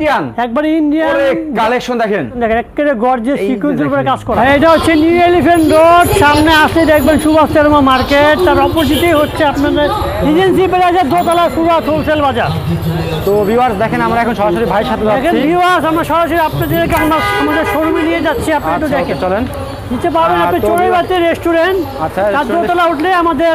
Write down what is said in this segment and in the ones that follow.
Indian একবার Indian collection দেখেন দেখেন একেবারে গর্জে উপরে কাজ করা এটা হচ্ছে নিউ রোড সামনে আসলে দেখবেন সুভাষ শর্মা মার্কেট তার অপোজিটেই হচ্ছে আপনাদের প্লাজার দোতলা সুরাত হোলসেল বাজার তো ভিউয়ার্স দেখেন আমরা এখন সরাসরি ভাই সাথে দেখেন ভিউয়ার্স আমরা সরাসরি আমরা আমাদের শোরুমে নিয়ে যাচ্ছি আপনারা তো আচ্ছা, দেখেন চলেন নিচে পাবেন আপনি চড়ুইবাতি রেস্টুরেন্ট আচ্ছা দোতলা উঠলে আমাদের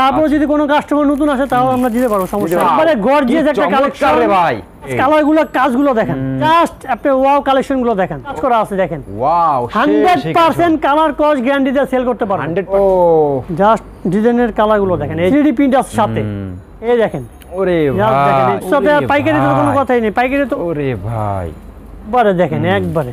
তারপরে যদি কোনো কাস্টমার নতুন আসে তাও আমরা দিতে পারবো সমস্যা গর্জিয়াস একটা কালেকশন ভাই কালারগুলো কাজগুলো দেখেন জাস্ট আপনি ওয়াও কালেকশনগুলো দেখেন কাজ করা আছে দেখেন ওয়াও 100% কালার গ্যারান্টি দিয়ে সেল করতে পারবেন 100% ও জাস্ট ডিজাইনের কালারগুলো দেখেন এই 3D প্রিন্ট আছে সাথে এই দেখেন ওরে ভাই সাথে পাইকারি তো কোনো কথাই নেই পাইকারি তো ওরে ভাই বারে দেখেন একবারে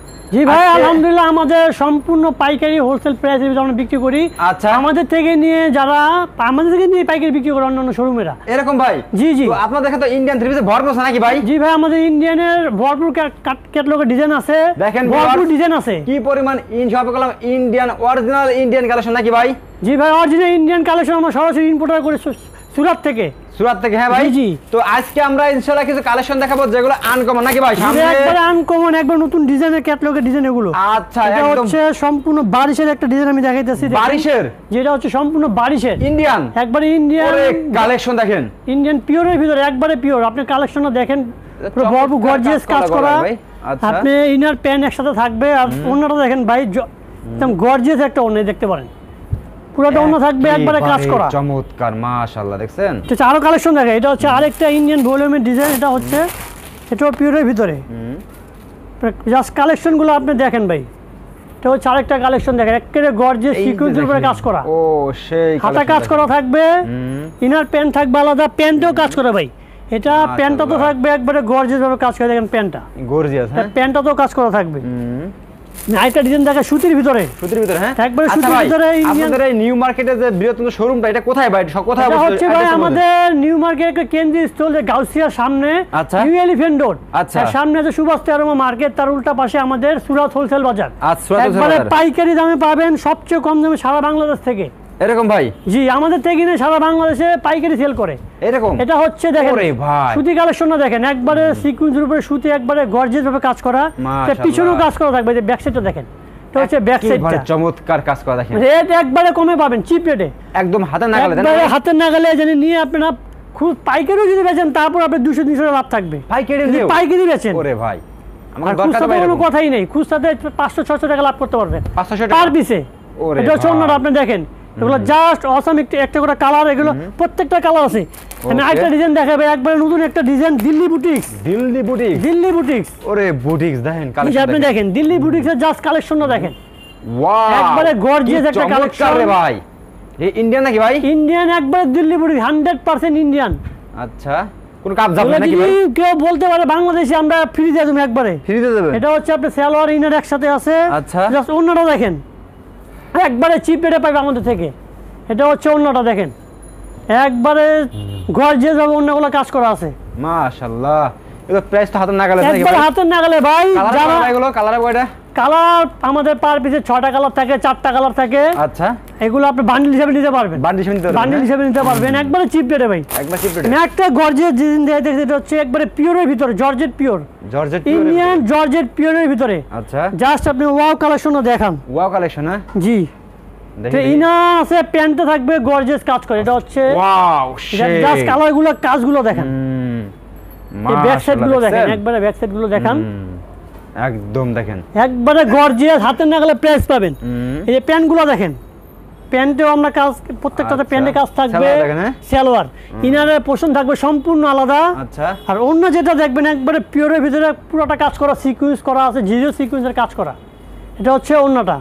জি ভাই আলহামদুলিল্লাহ আমাদের সম্পূর্ণ পাইকারি হোলসেল প্রাইসে আমরা বিক্রি করি আচ্ছা আমাদের থেকে নিয়ে যারা আমাদের থেকে নিয়ে পাইকারি বিক্রি করে অন্যান্য শোরুমেরা এরকম ভাই জি জি আপনার দেখা তো ইন্ডিয়ান থ্রিপিসে ভরপুর ভরপুর নাকি ভাই জি ভাই আমাদের ইন্ডিয়ানের ভরপুর ক্যাটালগের ডিজাইন আছে দেখেন ভরপুর ডিজাইন আছে কি পরিমাণ ইন সব করলাম ইন্ডিয়ান অরিজিনাল ইন্ডিয়ান কালেকশন নাকি ভাই জি ভাই অরিজিনাল ইন্ডিয়ান কালেকশন আমরা সরাসরি ইম্পোর্টার করে সুরাত থেকে সুরাত থেকে হ্যাঁ ভাই জি তো আজকে আমরা ইনশাআল্লাহ কিছু কালেকশন দেখাবো যেগুলো আনকমন নাকি ভাই সামনে একবার আনকমন একবার নতুন ডিজাইনের ক্যাটালগের ডিজাইন এগুলো আচ্ছা এটা হচ্ছে সম্পূর্ণ বারিশের একটা ডিজাইন আমি দেখাইতেছি বারিশের যেটা হচ্ছে সম্পূর্ণ বারিশের ইন্ডিয়ান একবার ইন্ডিয়ান কালেকশন দেখেন ইন্ডিয়ান পিওরের ভিতরে একবারে পিওর আপনি কালেকশনটা দেখেন পুরো বড় গর্জিয়াস কাজ করা আচ্ছা। আপনি ইনার প্যান্ট একসাথে থাকবে আর অন্যটা দেখেন ভাই একদম গর্জিয়াস একটা অন্য দেখতে পারেন পুরোটা অন্য থাকবে একবারে কাজ করা চমৎকার মাশাআল্লাহ দেখছেন আরো কালেকশন এটা হচ্ছে আরেকটা ইন্ডিয়ান ভলিউমের ডিজাইন এটা হচ্ছে এটাও পিওরের ভিতরে জাস্ট কালেকশনগুলো আপনি দেখেন ভাই এটা হচ্ছে আরেকটা কালেকশন দেখেন একেবারে উপরে কাজ করা ও সেই হাতা কাজ করা থাকবে ইনার প্যান্ট থাকবে আলাদা প্যান্টেও কাজ করা ভাই এটা প্যান্টটা তো থাকবে একবারে গর্জে ভাবে কাজ করে দেখেন প্যান্টটা গর্জিয়াস প্যান্টটা তো কাজ করা থাকবে ডিজাইন দেখা সুতির ভিতরে সুতির ভিতরে হ্যাঁ আচ্ছা সুতির ভিতরে আপনাদের এই নিউ মার্কেটে যে বৃহত্তম শোরুমটা এটা কোথায় ভাই কোথায় অবস্থিত হচ্ছে ভাই আমাদের নিউ মার্কেটের কেন্দ্রীয় স্থল গাউসিয়ার সামনে নিউ এলিফ্যান্ট রোড আচ্ছা, আচ্ছা। সামনে যে সুভাষ তেরোমা মার্কেট তার উল্টা পাশে আমাদের সুরাত হোলসেল আচ্ছা, বাজার পাইকারি দামে পাবেন সবচেয়ে কম দামে সারা বাংলাদেশ থেকে এরকম ভাই জি আমাদের থেকে কিনে সারা বাংলাদেশে পাইকারি সেল করে এরকম এটা হচ্ছে দেখেন ভাই সুতি কালেকশনটা দেখেন একবারে সিকুয়েন্সের রূপে সুতি একবারে গর্জিয়াস ভাবে কাজ করা পিছনেও কাজ করা থাকবে যে ব্যাকসাইডটা দেখেন এটা হচ্ছে ব্যাক সাইডটা চমৎকার কাজ করা দেখেন রেট মানে একবারে কমে পাবেন চিপ রেটে একদম হাতে না গেলে একবারে হাতে না গেলে জানি নিয়ে আপনারা খুব পাইকারিও যদি বেচেন তারপর আপনি দুশো তিনশো লাভ থাকবে পাইকারি পাইকারি বেচেন ওরে ভাই আমার খুচরা কোনো কথাই নেই খুচরাতে পাঁচশো ছশো টাকা লাভ করতে পারবেন পাঁচশো টাকা পার পিসে ওরে আপনি দেখেন এগুলো জাস্ট একটু একটা করে কালার এগুলো প্রত্যেকটা কালার আছে আমি ডিজাইন নতুন একটা design Delhi boutiques Delhi boutiques Delhi boutiques ওরে বুটিক্স দেখেন কালেকশন আপনি দেখেন দিল্লি বুটিক্সের জাস্ট দেখেন ওয়াও একবারে গর্জিয়াস একটা কালেকশন রে ভাই ইন্ডিয়ান নাকি ভাই ইন্ডিয়ান একবারে দিল্লি বুটিক্স 100% ইন্ডিয়ান আচ্ছা কোন কাপ যাবে নাকি ভাই কেউ বলতে পারে বাংলাদেশে আমরা ফ্রি দিয়ে দেব একবারে ফ্রি দিয়ে দেব এটা হচ্ছে আপনি সালোয়ার ইনার একসাথে আছে আচ্ছা জাস্ট অন্যটা দেখেন একবারে চিপ বেড়ে পাবে আমাদের থেকে এটা হচ্ছে অন্যটা দেখেন একবারে ঘর যে যাবে অন্যগুলো কাজ করা আছে মাশাল্লাহ এগুলো প্রাইস তো হাতের নাগালে একবার হাতের নাগালে ভাই এগুলো কালার কয়টা কালার আমাদের পার পিছে ছটা কালার থাকে চারটা কালার থাকে আচ্ছা এগুলো আপনি বান্ডিল হিসাবে নিতে পারবেন বান্ডিল হিসাবে নিতে পারবেন বান্ডিল হ্যাঁ। হিসাবে নিতে পারবেন একবারে চিপ রেটে ভাই একবারে চিপ রেটে একটা গর্জেট জিনিস দেয়া দেখতে এটা হচ্ছে একবারে পিওরের ভিতরে georgette pure georgette pure Indian georgette পিওরের ভিতরে আচ্ছা জাস্ট আপনি ওয়াও কালেকশন দেখান ওয়াও কালেকশন হ্যাঁ জি ইনা আছে প্যান্টে থাকবে গর্জেস কাজ করে এটা হচ্ছে ওয়াও জাস্ট কালারগুলো কাজগুলো দেখেন এই ব্যাক সাইডগুলো দেখেন একবারে ব্যাক সাইডগুলো দেখান একদম দেখেন একবারে গর্জিয়াস হাতের নাগালে প্রেস পাবেন এই যে প্যান্টগুলো দেখেন প্যান্টেও আমরা কাজ প্রত্যেকটাতে আচ্ছা। প্যান্টে কাজ থাকবে সালোয়ার ইনারের পোষণ থাকবে সম্পূর্ণ আলাদা আচ্ছা। আর অন্য যেটা দেখবেন একবারে পিওরের ভিতরে পুরোটা কাজ করা সিকুয়েন্স করা আছে জিরো সিকুয়েন্সের কাজ করা এটা হচ্ছে অন্যটা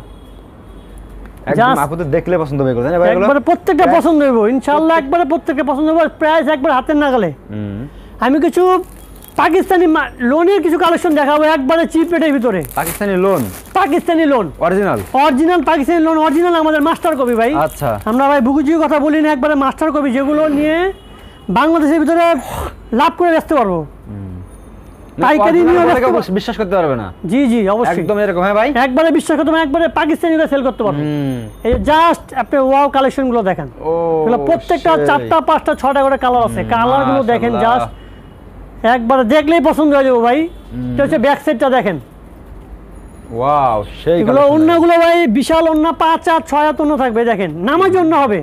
আমি কিছু পাকিস্তানি লোনের কিছু কালেকশন দেখাবো একবারে চিপ রেটের ভিতরে Pakistani lawn Pakistani lawn original original Pakistani lawn original আমাদের মাস্টার কপি ভাই আচ্ছা আমরা ভাই বুকুজির কথা বলি না একবারে মাস্টার কপি যেগুলো নিয়ে বাংলাদেশের ভিতরে লাভ করে বেচতে পারবো পাইকারি নিয়ে বিশ্বাস করতে পারবে না জি জি অবশ্যই একদম এরকম হ্যাঁ ভাই একবারে বিশ্বাস করতে পারবে একবারে পাকিস্তানি পাকিস্তানিরা সেল করতে পারবে এই জাস্ট আপনি ওয়াও কালেকশন গুলো দেখেন ও প্রত্যেকটা চারটা পাঁচটা ছটা করে কালার আছে কালার গুলো দেখেন জাস্ট একবার দেখলেই পছন্দ হয়ে যাবো ভাই হচ্ছে ব্যাক সাইডটা দেখেন ওয়াও সেই এগুলো অন্যগুলো ভাই বিশাল অন্য পাঁচ আর ছয় হাত অন্য থাকবে দেখেন নামার জন্য হবে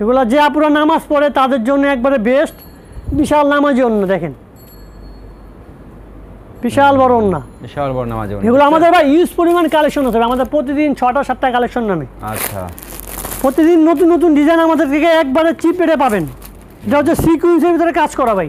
এগুলো যে আপুরা নামাজ পড়ে তাদের জন্য একবারে বেস্ট বিশাল নামাজ অন্য দেখেন বিশাল বড় অন্যা বিশাল বড় নামাজ এগুলো আমাদের ভাই ইউজ পরিমাণ কালেকশন হবে আমাদের প্রতিদিন ছটা সাতটা কালেকশন নামে আচ্ছা প্রতিদিন নতুন নতুন ডিজাইন আমাদের থেকে একবারে চিপ রেটে পাবেন এটা হচ্ছে সিকুয়েন্সের ভিতরে কাজ করা ভাই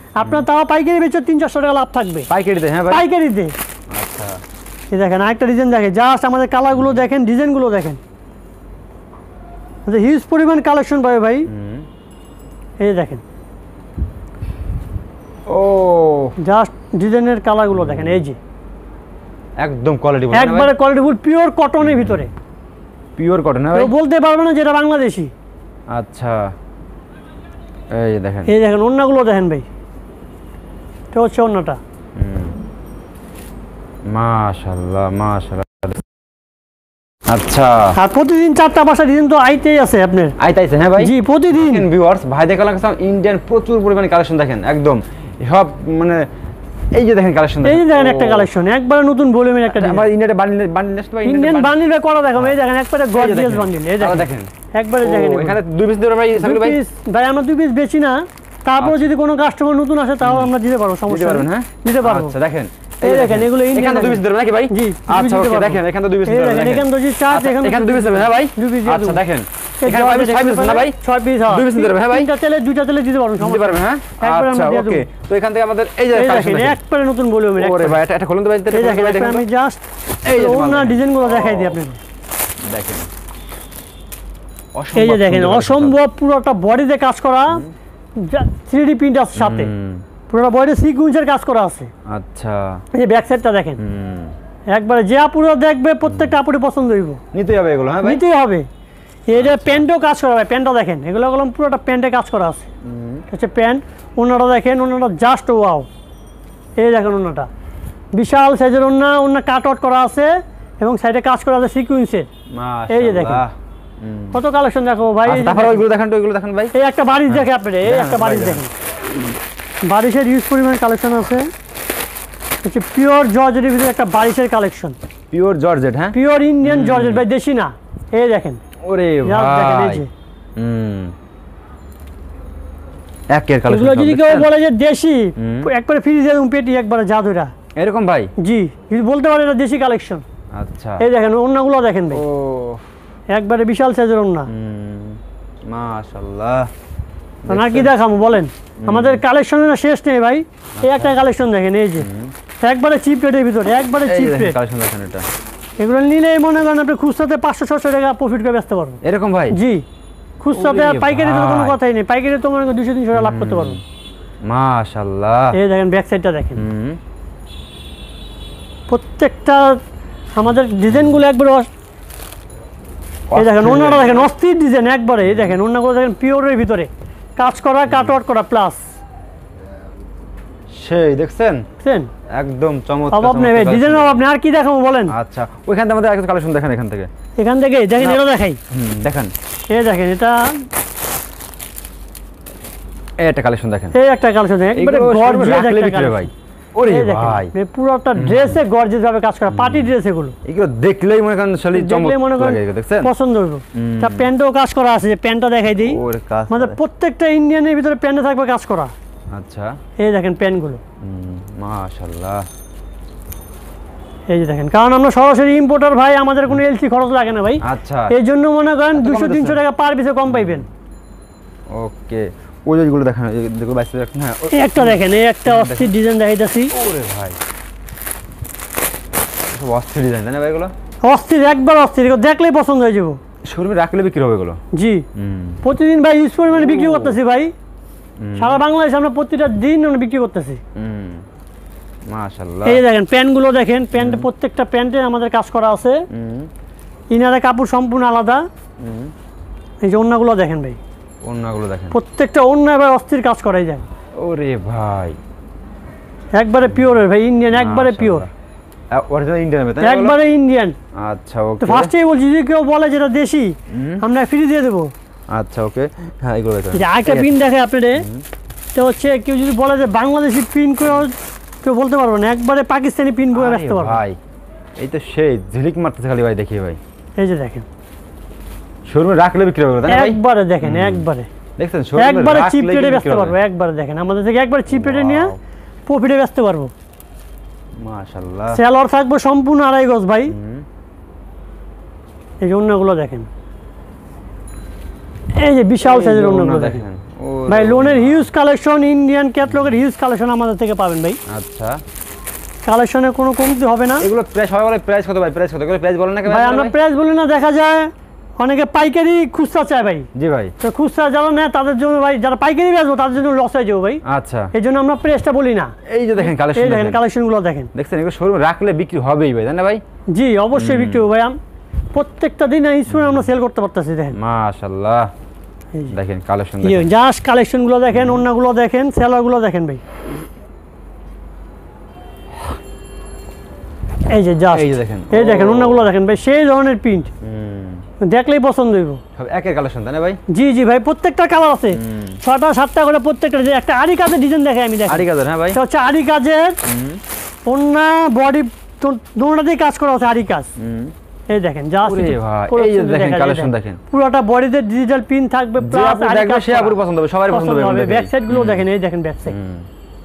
আপনার তাও পাইকারি বেচো তিন চারশো টাকা লাভ থাকবে পাইকারিতে হ্যাঁ পাইকারিতে আচ্ছা দেখেন আরেকটা ডিজাইন দেখেন জাস্ট আমাদের কালারগুলো দেখেন ডিজাইনগুলো দেখেন হিউজ আচ্ছা, পরিমাণ কালেকশন পাবে ভাই এই দেখেন ও জাস্ট ডিজাইনের কালারগুলো দেখেন এই যে একদম কোয়ালিটি একবারে কোয়ালিটি ফুল পিওর কটনের ভিতরে পিওর হ্যাঁ কটন ভাই বলতে পারবে না যেটা বাংলাদেশি আচ্ছা এই দেখেন এই দেখেন অন্যগুলো দেখেন ভাই এটা হচ্ছে অন্যটা আচ্ছা। হ্যাঁ মানে, এই যে দেখেন কালেকশন দেখেন একটা কালেকশন একবারে নতুন একটা আচ্ছা, বানিয়ে বানিয়ে ইন্ডিয়ান বানিয়ে করা দেখেন দেখেন এখানে দুই পিস দুই পিস বেশি না তারপরে যদি কোনো কাস্টমার নতুন আসে তাও আমরা দিতে পারবো সমস্যা পারবেন হ্যাঁ দিতে পারবো আচ্ছা দেখেন এই দেখেন এগুলো এখানে দুই পিস দেবেন নাকি ভাই জি আচ্ছা ওকে দেখেন এখানে দুই পিস দেবেন আচ্ছা, এখানে দুই পিস চার এখানে এখানে দুই পিস দেবেন হ্যাঁ ভাই দুই পিস আচ্ছা দেখেন এখানে ভাই ছয় পিস না ভাই ছয় পিস হ্যাঁ দুই পিস দেবেন হ্যাঁ ভাই তিনটা চলে দুইটা চলে দিতে সমস্যা হ্যাঁ ওকে আচ্ছা, তো এখান থেকে আমাদের এই যে নতুন ভলিউম এর ওরে ভাই এটা এটা খুলুন তো ভাই দেখেন আমি জাস্ট এই যে ওনা দেখাই দিই আপনাদের দেখেন এই যে দেখেন অসম্ভব বডিতে কাজ করা থ্রি ডি প্রিন্ট সাথে পুরোটা বইটা সিকুয়েন্সের কাজ করা আছে আচ্ছা এই যে ব্যাক সাইডটা দেখেন একবারে যে আপুরা দেখবে প্রত্যেকটা পছন্দ হইব নিতেই হবে এগুলো হ্যাঁ নিতেই হবে প্যান্টও কাজ করা ভাই প্যান্টটা দেখেন এগুলো গেলাম পুরোটা প্যান্টে কাজ করা আছে হচ্ছে প্যান্ট ওনারা দেখেন ওনাটা জাস্ট ওয়াও এই দেখেন ওনাটা বিশাল সাইজের ওনা ওনা কাট আউট করা আছে এবং সাইডে কাজ করা আছে সিকুয়েন্সের এই যে দেখেন কত কালেকশন দেখো ভাই তারপর আচ্ছা, ওইগুলো দেখেন তো ওইগুলো দেখেন ভাই এই একটা বাড়ির হ্যাঁ। দেখে আপনি এই একটা বাড়ির দেখেন বারিশের ইউজ পরিমাণ কালেকশন আছে হচ্ছে পিওর জর্জেটের ভিতরে একটা বারিশের কালেকশন পিওর জর্জেট হ্যাঁ পিওর ইন্ডিয়ান জর্জেট ভাই দেশি না এই দেখেন ওরে ভাই হুম একের কালেকশন এগুলো যদি কেউ হ্যাঁ। বলে যে দেশি একবারে ফ্রিজ এবং পেটি একবারে জাদুরা এরকম ভাই জি বলতে পারে এটা দেশি কালেকশন আচ্ছা এই দেখেন অন্যগুলো দেখেন ভাই ও একবারে বিশাল সাইজের ওন্না মাশাআল্লাহ না কি দেখামু বলেন আমাদের কালেকশনের শেষ নেই ভাই এই একটা কালেকশন আচ্ছা। দেখেন এই যে একবারে চিপ রেটের ভিতরে একবারে চিপ রেট কালেকশন দেখেন এটা এগুলো নিলে মনে করেন আপনি খুচরাতে পাঁচশো ছশো টাকা প্রফিট করে বেচতে পারবেন এরকম ভাই জি খুচরাতে আর পাইকারি তো কোনো কথাই নেই পাইকারি তো মনে করেন দুশো তিনশো টাকা লাভ করতে পারবেন মাশাল্লাহ এই দেখেন ব্যাক সাইডটা দেখেন প্রত্যেকটা আমাদের ডিজাইনগুলো একবারে এই দেখেন ওনারা দেখেন অস্থির ডিজাইন একবারে এই দেখেন ওনাগুলো দেখেন পিওরের ভিতরে কাজ করা কাটওয়ার্ট করা প্লাস সেই দেখছেন দেখছেন একদম চমৎকার অভাব নেই ডিজাইন অভাব নেই আর কি দেখাবো বলেন আচ্ছা ওইখান থেকে আমাদের একটা কালেকশন দেখেন এখান থেকে এখান থেকে দেখেন এটা দেখাই দেখেন এই দেখেন এটা এই একটা কালেকশন দেখেন এই একটা কালেকশন দেখেন একবারে গর্জিয়াস একটা ভাই মানে মানে আচ্ছা। কারণ আমরা সরাসরি ইম্পোর্টার ভাই আমাদের কোনো এলসি খরচ লাগে না ভাই আচ্ছা। এই জন্য মনে করেন দুশো তিনশো টাকা পার পিসে কম পাইবেন ওকে ওই ওইগুলো দেখেন দেখো বাইসে দেখেন হ্যাঁ একটা দেখেন এই একটা অস্থির ডিজাইন দেখাইতাছি ওরে ভাই সব অস্থির ডিজাইন না ভাই অস্থির একবার অস্থির দেখলেই পছন্দ হয়ে যাবো শোরুমে রাখলে বিক্রি হবে এগুলো জি প্রতিদিন ভাই ইউজ পরিমাণে বিক্রি করতেছি ভাই সারা বাংলাদেশে আমরা প্রতিটা দিন আমরা বিক্রি করতেছি মাশাআল্লাহ এই দেখেন প্যান্টগুলো দেখেন প্যান্ট প্রত্যেকটা প্যান্টে আমাদের কাজ করা আছে ইনারে কাপড় সম্পূর্ণ আলাদা এই যে অন্যগুলো দেখেন ভাই ওন্নাগুলো দেখেন প্রত্যেকটা ওন্না এবার অস্থির কাজ করাই যায় ওরে ভাই একবারে ভাই ইন্ডিয়ান একবারে পিওর একবারে ইন্ডিয়ান আচ্ছা ওকে ফার্স্টেই বলছি যদি কেউ বলে যেটা দেশি আমরা ফ্রি দিয়ে দেবো আচ্ছা ওকে হ্যাঁ এগুলো পিন দেখে আপনাদের তো হচ্ছে কেউ যদি বলে যে বাংলাদেশি পিন করে কেউ বলতে পারবো না একবারে পাকিস্তানি পিন বয়ে ব্যস্ত পারবো ভাই এই তো সেই ঝিলিক মারতেছে খালি ভাই দেখি ভাই এই যে দেখেন শোরুমে রাখলে বিক্রি হবে একবারে দেখেন একবারে দেখছেন শোরুমে একবারে চিপ রেটে বেচতে পারবো একবারে দেখেন আমাদের থেকে একবারে চিপ রেটে নিয়ে প্রফিটে বেচতে পারবো মাশাআল্লাহ সেলর থাকবো সম্পূর্ণ আড়াই গজ ভাই এই যে অন্যগুলো দেখেন এই যে বিশাল সাইজের অন্যগুলো দেখেন ভাই লোনের হিউজ কালেকশন ইন্ডিয়ান ক্যাটলগের হিউজ কালেকশন আমাদের থেকে পাবেন ভাই আচ্ছা কালেকশনে কোনো কমতি হবে না এগুলো প্রাইস সবাই বলে প্রাইস কত ভাই প্রাইস কত করে প্রাইস বলেন না ভাই আমরা প্রাইস বলি না দেখা যায় অনেকে পাইকারি খুচরা চায় ভাই জি ভাই তো খুচরা যারা নেয় তাদের জন্য ভাই যারা পাইকারি বেচবো তাদের জন্য লস হয়ে যাবো ভাই আচ্ছা এই জন্য আমরা প্রেসটা বলি না এই যে দেখেন কালেকশন দেখেন কালেকশনগুলো দেখেন দেখছেন এগুলো শোরুম রাখলে বিক্রি হবেই ভাই না ভাই জি অবশ্যই বিক্রি হবে ভাই প্রত্যেকটা দিন এই শোরুমে আমরা সেল করতে পারতেছি দেখেন মাশাআল্লাহ দেখেন কালেকশন ইয়ে, দেখেন কালেকশন গুলো দেখেন অন্যগুলো দেখেন গুলো দেখেন ভাই এই যে জাস এই দেখেন এই দেখেন অন্যগুলো দেখেন ভাই সেই ধরনের প্রিন্ট হুম দেখলেই পছন্দ হইব একের কালেকশন তাই না ভাই জি জি ভাই প্রত্যেকটা কালার আছে ছটা সাতটা করে প্রত্যেকটা একটা আড়ি কাজের ডিজাইন দেখাই আমি দেখি আড়ি কাজের হ্যাঁ ভাই হচ্ছে আড়ি কাজের পন্না বডি দিয়ে কাজ করা আছে আড়ি কাজ এই দেখেন যা আছে এই দেখেন কালেকশন দেখেন পুরোটা বডিতে ডিজিটাল পিন থাকবে প্লাস আড়ি কাজ সে পছন্দ হবে সবার পছন্দ হবে ব্যাক সাইড গুলো দেখেন এই দেখেন ব্যাক সাইড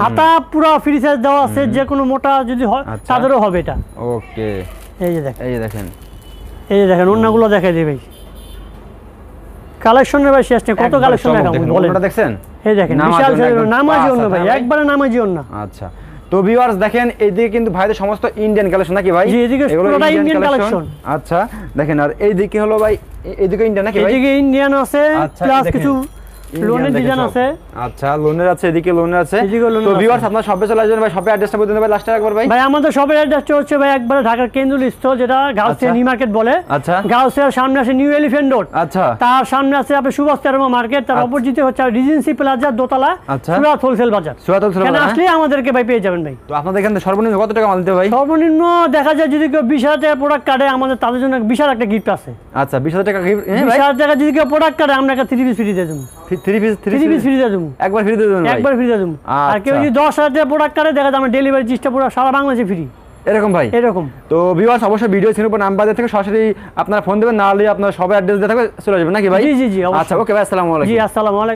হাতা পুরো ফ্রি সাইজ দেওয়া আছে যে কোনো মোটা যদি হয় আচ্ছা। তাদেরও হবে এটা ওকে এই যে দেখেন এই যে দেখেন এই যে দেখেন অন্যগুলো দেখাই দিই ভাই কালেকশনের ভাই শেষ কত কালেকশন দেখাবো বলেন ওটা দেখছেন এই দেখেন বিশাল নামাজি অন্য ভাই একবারে নামাজি অন্য আচ্ছা তো ভিউয়ার্স দেখেন এইদিকে কিন্তু ভাইদের সমস্ত ইন্ডিয়ান কালেকশন নাকি ভাই জি এদিকে পুরোটা ইন্ডিয়ান কালেকশন আচ্ছা দেখেন আর এইদিকে হলো ভাই এইদিকে ইন্ডিয়ান নাকি ভাই এদিকে ইন্ডিয়ান আছে প্লাস আচ্ছা, কিছু লোনের ডিজাইন আছে আচ্ছা লোনের আছে এদিকে লোনের আছে তো ভিউয়ার্স আপনারা চলে আসবেন ভাই অ্যাড্রেসটা বলে ভাই লাস্টে ভাই ভাই আমাদের অ্যাড্রেসটা হচ্ছে ভাই ঢাকার কেন্দ্রীয় স্থল যেটা গাউসিয়া নি মার্কেট বলে আচ্ছা গাউসিয়ার সামনে আছে নিউ এলিফ্যান্ট রোড আচ্ছা তার সামনে আছে আপনি সুভাষ মার্কেট তার আচ্ছা। হচ্ছে রিজেন্সি দোতলা আচ্ছা। সুরাত হোলসেল বাজার সুরাত হোলসেল বাজার আসলে আমাদেরকে ভাই পেয়ে যাবেন ভাই তো আপনাদের এখানে সর্বনিম্ন কত টাকা মাল দিতে ভাই সর্বনিম্ন দেখা যায় যদি কেউ 20000 টাকা প্রোডাক্ট কাটে আমাদের তাদের জন্য বিশাল একটা গিফট আছে আচ্ছা 20000 টাকা গিফট হ্যাঁ টাকা যদি কেউ প্রোডাক্ট কাটে আমরা একটা 3 পিস ফ্রি দিয়ে একবার ফ্রি একবার ফ্রি আর কেউ আচ্ছা। যদি প্রোডাক্ট করে ডেলিভারি সারা ফ্রি এরকম ভাই এরকম তো অবশ্যই ভিডিও নাম্বার থেকে সরাসরি আপনারা ফোন দেবেন না হলে আপনার সব অ্যাড্রেস দিয়ে থাকবে চলে যাবেন নাকি ভাই জি জি আচ্ছা ওকে ভাই আসসালাম জি